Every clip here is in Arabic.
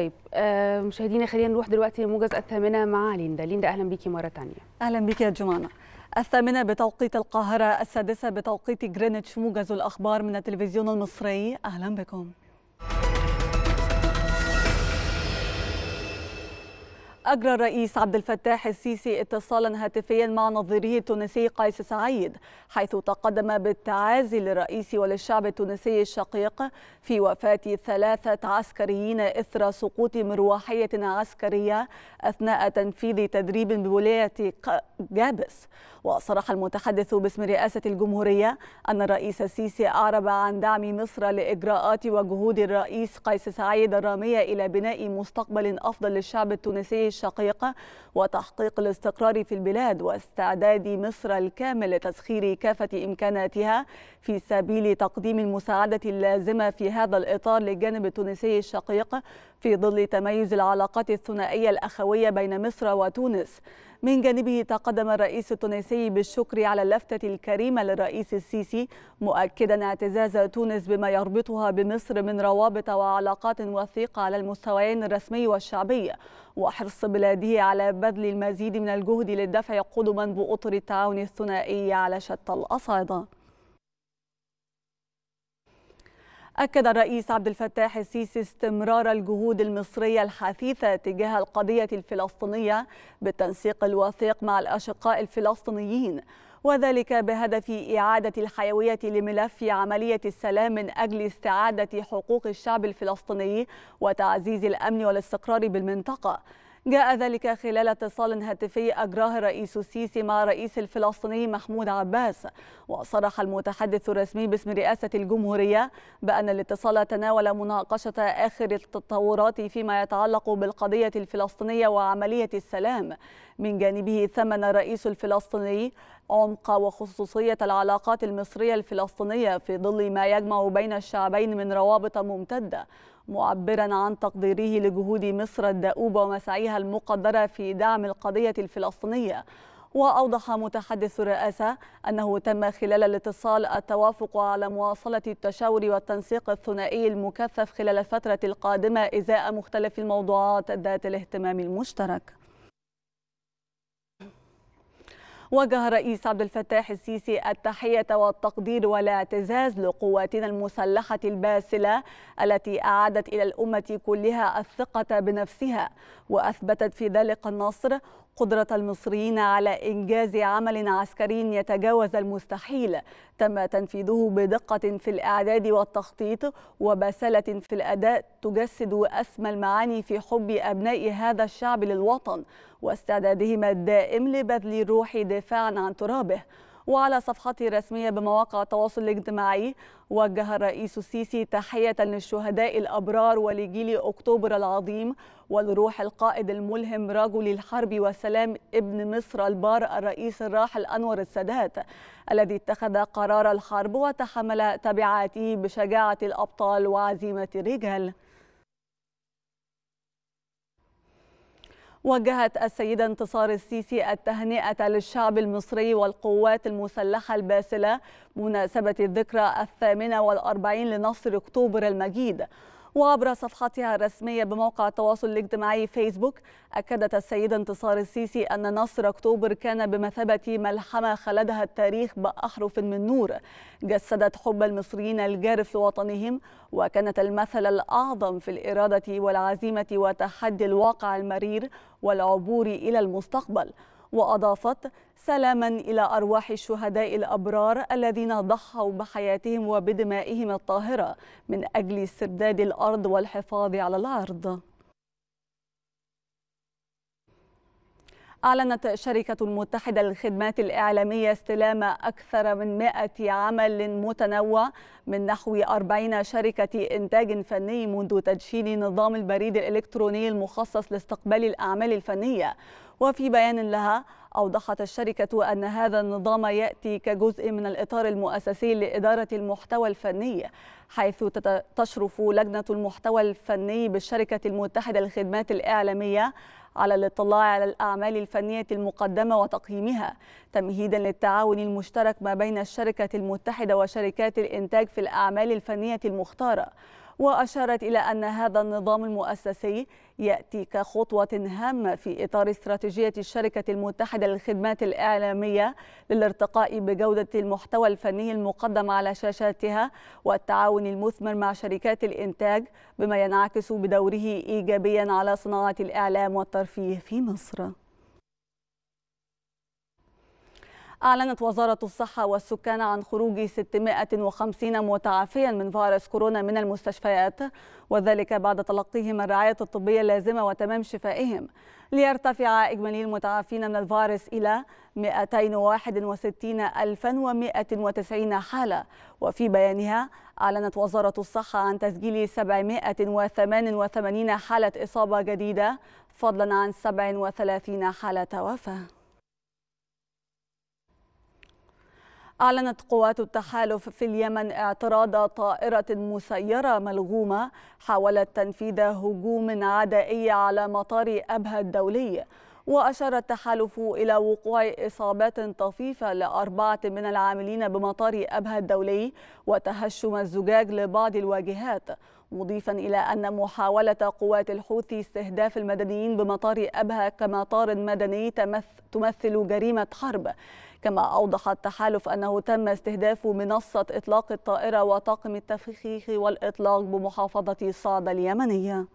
طيب آه مشاهدينا خلينا نروح دلوقتي لموجز الثامنه مع ليندا، ليندا اهلا بيكي مره تانية اهلا بيكي يا جمانه. الثامنة بتوقيت القاهرة، السادسة بتوقيت جرينتش موجز الأخبار من التلفزيون المصري، أهلا بكم. أجرى الرئيس عبد الفتاح السيسي اتصالا هاتفيا مع نظيره التونسي قيس سعيد حيث تقدم بالتعازي للرئيس وللشعب التونسي الشقيق في وفاة ثلاثة عسكريين إثر سقوط مروحية عسكرية أثناء تنفيذ تدريب بولاية جابس وصرح المتحدث باسم رئاسة الجمهورية أن الرئيس السيسي أعرب عن دعم مصر لإجراءات وجهود الرئيس قيس سعيد الرامية إلى بناء مستقبل أفضل للشعب التونسي الشقيقة وتحقيق الاستقرار في البلاد واستعداد مصر الكامل لتسخير كافة إمكاناتها في سبيل تقديم المساعدة اللازمة في هذا الإطار للجانب التونسي الشقيق في ظل تميز العلاقات الثنائية الأخوية بين مصر وتونس من جانبه تقدم الرئيس التونسي بالشكر على اللفتة الكريمة للرئيس السيسي مؤكدا اعتزاز تونس بما يربطها بمصر من روابط وعلاقات وثيقة على المستويين الرسمي والشعبي وحرص بلاده على بذل المزيد من الجهد للدفع قدما بأطر التعاون الثنائي على شتى الأصعدة أكد الرئيس عبد الفتاح السيسي استمرار الجهود المصرية الحثيثة تجاه القضية الفلسطينية بالتنسيق الوثيق مع الأشقاء الفلسطينيين وذلك بهدف إعادة الحيوية لملف عملية السلام من أجل استعادة حقوق الشعب الفلسطيني وتعزيز الأمن والاستقرار بالمنطقة جاء ذلك خلال اتصال هاتفي أجراه الرئيس السيسي مع الرئيس الفلسطيني محمود عباس وصرح المتحدث الرسمي باسم رئاسة الجمهورية بأن الاتصال تناول مناقشة آخر التطورات فيما يتعلق بالقضية الفلسطينية وعملية السلام من جانبه ثمن الرئيس الفلسطيني عمق وخصوصية العلاقات المصرية الفلسطينية في ظل ما يجمع بين الشعبين من روابط ممتدة معبرا عن تقديره لجهود مصر الدؤوبة ومساعيها المقدرة في دعم القضية الفلسطينية وأوضح متحدث الرئاسة أنه تم خلال الاتصال التوافق على مواصلة التشاور والتنسيق الثنائي المكثف خلال الفترة القادمة إزاء مختلف الموضوعات ذات الاهتمام المشترك وجه الرئيس عبد الفتاح السيسي التحية والتقدير والاعتزاز لقواتنا المسلحة الباسلة التي أعادت إلى الأمة كلها الثقة بنفسها وأثبتت في ذلك النصر قدرة المصريين على إنجاز عمل عسكري يتجاوز المستحيل تم تنفيذه بدقة في الإعداد والتخطيط وبسالة في الأداء تجسد أسمى المعاني في حب أبناء هذا الشعب للوطن واستعدادهما الدائم لبذل الروح دفاعا عن ترابه وعلى صفحته الرسمية بمواقع التواصل الاجتماعي وجه الرئيس السيسي تحية للشهداء الأبرار ولجيل أكتوبر العظيم ولروح القائد الملهم رجل الحرب والسلام ابن مصر البار الرئيس الراحل أنور السادات الذي اتخذ قرار الحرب وتحمل تبعاته بشجاعة الأبطال وعزيمة الرجال وجهت السيدة انتصار السيسي التهنئة للشعب المصري والقوات المسلحة الباسلة بمناسبة الذكرى الثامنة والأربعين لنصر أكتوبر المجيد وعبر صفحتها الرسمية بموقع التواصل الاجتماعي فيسبوك أكدت السيدة انتصار السيسي أن نصر أكتوبر كان بمثابة ملحمة خلدها التاريخ بأحرف من نور جسدت حب المصريين الجارف لوطنهم وكانت المثل الأعظم في الإرادة والعزيمة وتحدي الواقع المرير والعبور إلى المستقبل وأضافت سلاما إلى أرواح الشهداء الأبرار الذين ضحوا بحياتهم وبدمائهم الطاهرة من أجل استرداد الأرض والحفاظ على العرض أعلنت الشركة المتحدة للخدمات الإعلامية استلام أكثر من 100 عمل متنوع من نحو 40 شركة إنتاج فني منذ تدشين نظام البريد الإلكتروني المخصص لاستقبال الأعمال الفنية وفي بيان لها أوضحت الشركة أن هذا النظام يأتي كجزء من الإطار المؤسسي لإدارة المحتوى الفني حيث تشرف لجنة المحتوى الفني بالشركة المتحدة للخدمات الإعلامية على الاطلاع على الأعمال الفنية المقدمة وتقييمها تمهيدا للتعاون المشترك ما بين الشركة المتحدة وشركات الإنتاج في الأعمال الفنية المختارة وأشارت إلى أن هذا النظام المؤسسي يأتي كخطوة هامة في إطار استراتيجية الشركة المتحدة للخدمات الإعلامية للارتقاء بجودة المحتوى الفني المقدم على شاشاتها والتعاون المثمر مع شركات الإنتاج بما ينعكس بدوره إيجابيا على صناعة الإعلام والترفيه في مصر أعلنت وزارة الصحة والسكان عن خروج 650 متعافيا من فيروس كورونا من المستشفيات وذلك بعد تلقيهم الرعاية الطبية اللازمة وتمام شفائهم ليرتفع إجمالي المتعافين من الفيروس إلى 261190 حالة وفي بيانها أعلنت وزارة الصحة عن تسجيل 788 حالة إصابة جديدة فضلا عن 37 حالة وفاة أعلنت قوات التحالف في اليمن اعتراض طائرة مسيرة ملغومة حاولت تنفيذ هجوم عدائي على مطار أبها الدولي وأشار التحالف إلى وقوع إصابات طفيفة لأربعة من العاملين بمطار أبها الدولي وتهشم الزجاج لبعض الواجهات مضيفا إلى أن محاولة قوات الحوثي استهداف المدنيين بمطار أبها كمطار مدني تمثل جريمة حرب كما أوضح التحالف أنه تم استهداف منصة إطلاق الطائرة وطاقم التفخيخ والإطلاق بمحافظة صعدة اليمنية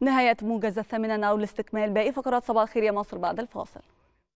نهاية موجز الثامنة ناول استكمال باقي فقرات صباح الخير يا مصر بعد الفاصل